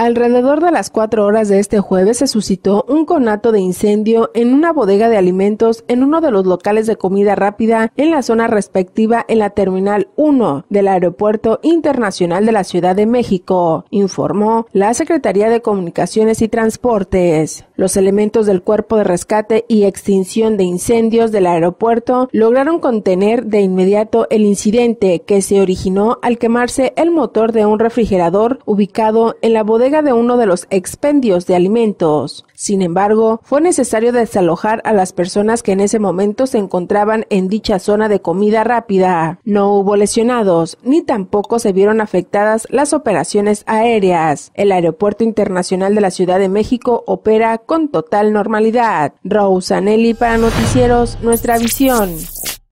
Alrededor de las cuatro horas de este jueves se suscitó un conato de incendio en una bodega de alimentos en uno de los locales de comida rápida en la zona respectiva en la Terminal 1 del Aeropuerto Internacional de la Ciudad de México, informó la Secretaría de Comunicaciones y Transportes. Los elementos del Cuerpo de Rescate y Extinción de Incendios del aeropuerto lograron contener de inmediato el incidente que se originó al quemarse el motor de un refrigerador ubicado en la bodega de uno de los expendios de alimentos. Sin embargo, fue necesario desalojar a las personas que en ese momento se encontraban en dicha zona de comida rápida. No hubo lesionados, ni tampoco se vieron afectadas las operaciones aéreas. El Aeropuerto Internacional de la Ciudad de México opera con total normalidad. Rosanelli para Noticieros, Nuestra Visión.